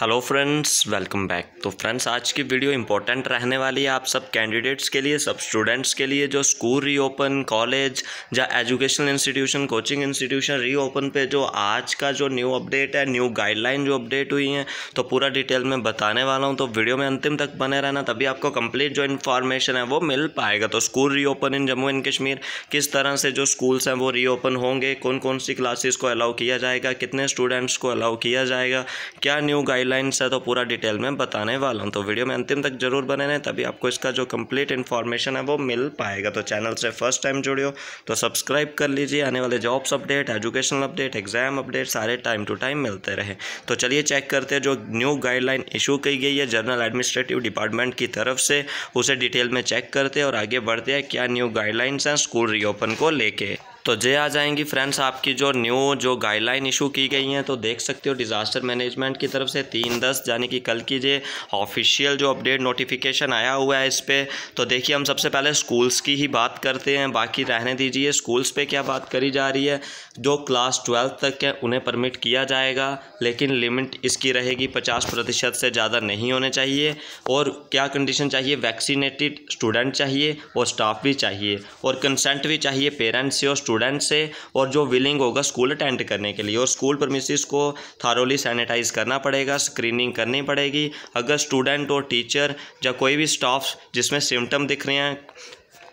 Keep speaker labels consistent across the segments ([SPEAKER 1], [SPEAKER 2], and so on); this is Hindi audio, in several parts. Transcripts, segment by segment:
[SPEAKER 1] हेलो फ्रेंड्स वेलकम बैक तो फ्रेंड्स आज की वीडियो इंपॉर्टेंट रहने वाली है आप सब कैंडिडेट्स के लिए सब स्टूडेंट्स के लिए जो स्कूल रीओपन कॉलेज या educational institution coaching institution reopen पे जो आज का जो न्यू अपडेट है न्यू गाइडलाइन जो अपडेट हुई है तो पूरा डिटेल में बताने वाला हूँ तो वीडियो में अंतिम तक बने रहना तभी आपको कंप्लीट जो इन्फॉर्मेशन है वो मिल पाएगा तो school reopen in Jammu and Kashmir किस तरह से जो स्कूल्स हैं वो रीओपन होंगे कौन कौन सी क्लासेस को अलाउ किया जाएगा कितने स्टूडेंट्स को अलाउ किया जाएगा क्या न्यू गाइड गाइडलाइंस है तो पूरा डिटेल में बताने वाला हूँ तो वीडियो में अंतिम तक जरूर बने रहें तभी आपको इसका जो कंप्लीट इन्फॉर्मेशन है वो मिल पाएगा तो चैनल से फर्स्ट टाइम जुड़ियो तो सब्सक्राइब कर लीजिए आने वाले jobs update educational update exam update सारे टाइम टू टाइम मिलते रहे तो चलिए चेक करते हैं जो न्यू गाइडलाइन इशू की गई है जनरल एडमिनिस्ट्रेटिव डिपार्टमेंट की तरफ से उसे डिटेल में चेक करते हैं और आगे बढ़ते हैं क्या न्यू गाइडलाइंस हैं स्कूल रीओपन को लेके तो जे आ जाएंगी फ्रेंड्स आपकी जो न्यू जो गाइडलाइन इशू की गई हैं तो देख सकते हो डिज़ास्टर मैनेजमेंट की तरफ से तीन दस यानी कि कल की जे ऑफिशियल जो अपडेट नोटिफिकेशन आया हुआ है इस पर तो देखिए हम सबसे पहले स्कूल्स की ही बात करते हैं बाकी रहने दीजिए स्कूल्स पर क्या बात करी जा रही है जो क्लास ट्वेल्थ तक है उन्हें परमिट किया जाएगा लेकिन लिमिट इसकी रहेगी पचास प्रतिशत से ज़्यादा नहीं होने चाहिए और क्या कंडीशन चाहिए वैक्सीनेटेड स्टूडेंट चाहिए और स्टाफ भी चाहिए और कंसेंट भी चाहिए पेरेंट्स से और स्टूडेंट स्टूडेंट से और जो विलिंग होगा स्कूल अटेंड करने के लिए और स्कूल परमिशिस को थारोली सैनिटाइज करना पड़ेगा स्क्रीनिंग करनी पड़ेगी अगर स्टूडेंट और टीचर या कोई भी स्टाफ जिसमें सिम्टम दिख रहे हैं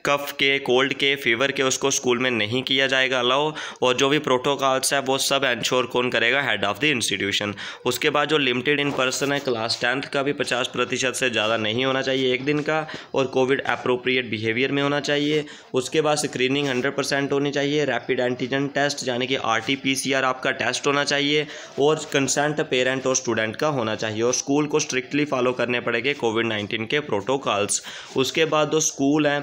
[SPEAKER 1] कफ के कोल्ड के फीवर के उसको स्कूल में नहीं किया जाएगा अलाउ और जो भी प्रोटोकॉल्स है वो सब एंश्योर कौन करेगा हेड ऑफ़ द इंस्टीट्यूशन उसके बाद जो लिमिटेड इन पर्सन है क्लास टेंथ का भी पचास प्रतिशत से ज़्यादा नहीं होना चाहिए एक दिन का और कोविड अप्रोप्रिएट बिहेवियर में होना चाहिए उसके बाद स्क्रीनिंग हंड्रेड परसेंट होनी चाहिए रैपिड एंटीजन टेस्ट यानी कि R T P C R आपका टेस्ट होना चाहिए और कंसेंट पेरेंट और स्टूडेंट का होना चाहिए और स्कूल को स्ट्रिक्टली फॉलो करने पड़ेंगे कोविड नाइन्टीन के प्रोटोकॉल्स उसके बाद जो स्कूल हैं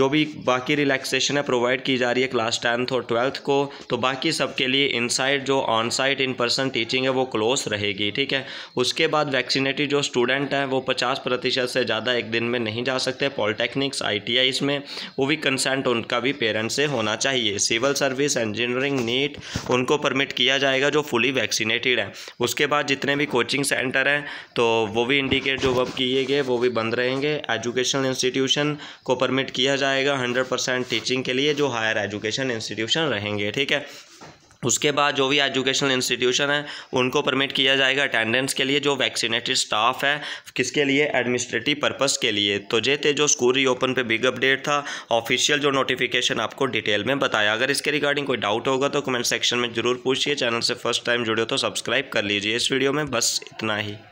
[SPEAKER 1] जो भी बाकी रिलैक्सेशन है प्रोवाइड की जा रही है क्लास टेंथ और ट्वेल्थ को तो बाकी सब के लिए इनसाइड जो on site in person teaching है वो क्लोज रहेगी ठीक है उसके बाद वैक्सीनेटेड जो स्टूडेंट हैं वो पचास प्रतिशत से ज़्यादा एक दिन में नहीं जा सकते पॉलिटेक्निक्स आई टी आई में वो भी कंसेंट उनका भी पेरेंट्स से होना चाहिए सिविल सर्विस इंजीनियरिंग नीट उनको परमिट किया जाएगा जो फुली वैक्सीनेटेड है उसके बाद जितने भी कोचिंग सेंटर हैं तो वो भी इंडिकेट जो अब किए गए वो भी बंद रहेंगे एजुकेशनल इंस्टीट्यूशन को परमिट किया जाए आएगा हंड्रेड परसेंट टीचिंग के लिए जो हायर एजुकेशन इंस्टीट्यूशन रहेंगे ठीक है उसके बाद जो भी एजुकेशनल इंस्टीट्यूशन है उनको परमिट किया जाएगा अटेंडेंस के लिए जो वैक्सीनेटेड स्टाफ है किसके लिए एडमिनिस्ट्रेटिव पर्पस के लिए तो जे थे जो स्कूल रीओपन पे बिग अपडेट था ऑफिशियल जो नोटिफिकेशन आपको डिटेल में बताया अगर इसके रिगार्डिंग कोई डाउट होगा तो कमेंट सेक्शन में जरूर पूछिए चैनल से फर्स्ट टाइम जुड़े हो तो सब्सक्राइब कर लीजिए इस वीडियो में बस इतना ही